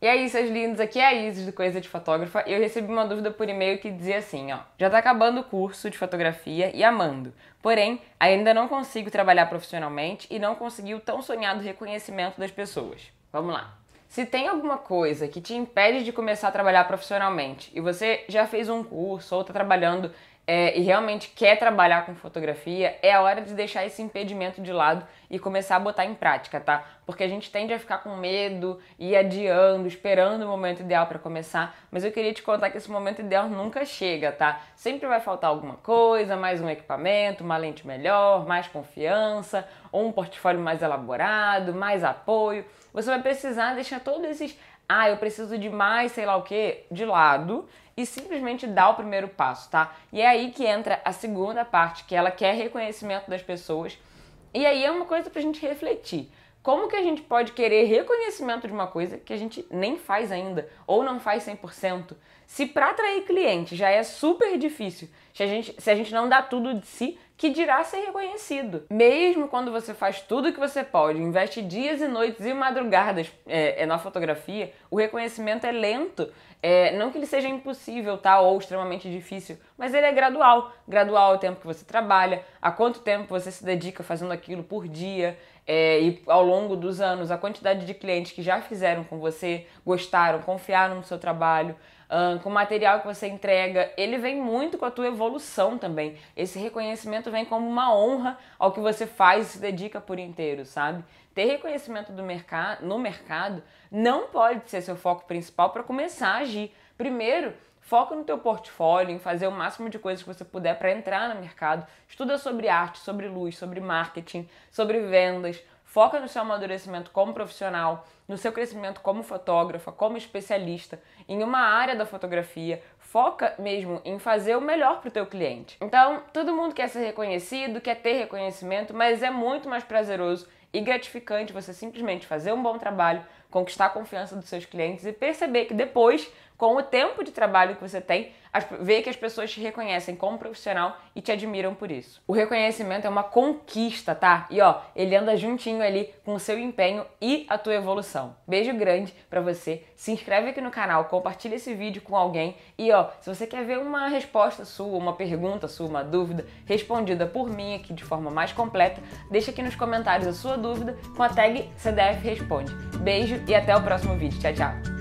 E é aí, seus lindos, aqui é a Isis do Coisa de Fotógrafa e eu recebi uma dúvida por e-mail que dizia assim, ó: "Já tá acabando o curso de fotografia e amando. Porém, ainda não consigo trabalhar profissionalmente e não consegui o tão sonhado reconhecimento das pessoas. Vamos lá. Se tem alguma coisa que te impede de começar a trabalhar profissionalmente e você já fez um curso ou tá trabalhando é, e realmente quer trabalhar com fotografia, é a hora de deixar esse impedimento de lado e começar a botar em prática, tá? Porque a gente tende a ficar com medo e adiando, esperando o momento ideal para começar, mas eu queria te contar que esse momento ideal nunca chega, tá? Sempre vai faltar alguma coisa, mais um equipamento, uma lente melhor, mais confiança, ou um portfólio mais elaborado, mais apoio. Você vai precisar deixar todos esses ah, eu preciso de mais, sei lá o que, de lado e simplesmente dá o primeiro passo, tá? E é aí que entra a segunda parte, que ela quer reconhecimento das pessoas. E aí é uma coisa pra gente refletir. Como que a gente pode querer reconhecimento de uma coisa que a gente nem faz ainda ou não faz 100%? Se para atrair cliente já é super difícil, se a gente, se a gente não dá tudo de si, que dirá ser reconhecido. Mesmo quando você faz tudo o que você pode, investe dias e noites e madrugadas é, é, na fotografia, o reconhecimento é lento. É, não que ele seja impossível, tá? Ou extremamente difícil, mas ele é gradual. Gradual é o tempo que você trabalha, a quanto tempo você se dedica fazendo aquilo por dia, é, e ao longo dos anos, a quantidade de clientes que já fizeram com você, gostaram, confiaram no seu trabalho com o material que você entrega, ele vem muito com a tua evolução também. Esse reconhecimento vem como uma honra ao que você faz e se dedica por inteiro, sabe? Ter reconhecimento do mercado, no mercado não pode ser seu foco principal para começar a agir. Primeiro, foca no teu portfólio, em fazer o máximo de coisas que você puder para entrar no mercado. Estuda sobre arte, sobre luz, sobre marketing, sobre vendas, Foca no seu amadurecimento como profissional, no seu crescimento como fotógrafa, como especialista, em uma área da fotografia. Foca mesmo em fazer o melhor para o teu cliente. Então, todo mundo quer ser reconhecido, quer ter reconhecimento, mas é muito mais prazeroso e gratificante você simplesmente fazer um bom trabalho, conquistar a confiança dos seus clientes e perceber que depois, com o tempo de trabalho que você tem, vê que as pessoas te reconhecem como profissional e te admiram por isso. O reconhecimento é uma conquista, tá? E ó, ele anda juntinho ali com o seu empenho e a tua evolução. Beijo grande para você. Se inscreve aqui no canal, compartilha esse vídeo com alguém e ó, se você quer ver uma resposta sua, uma pergunta sua, uma dúvida respondida por mim aqui de forma mais completa, deixa aqui nos comentários a sua dúvida com a tag CDF Responde. Beijo e até o próximo vídeo. Tchau, tchau.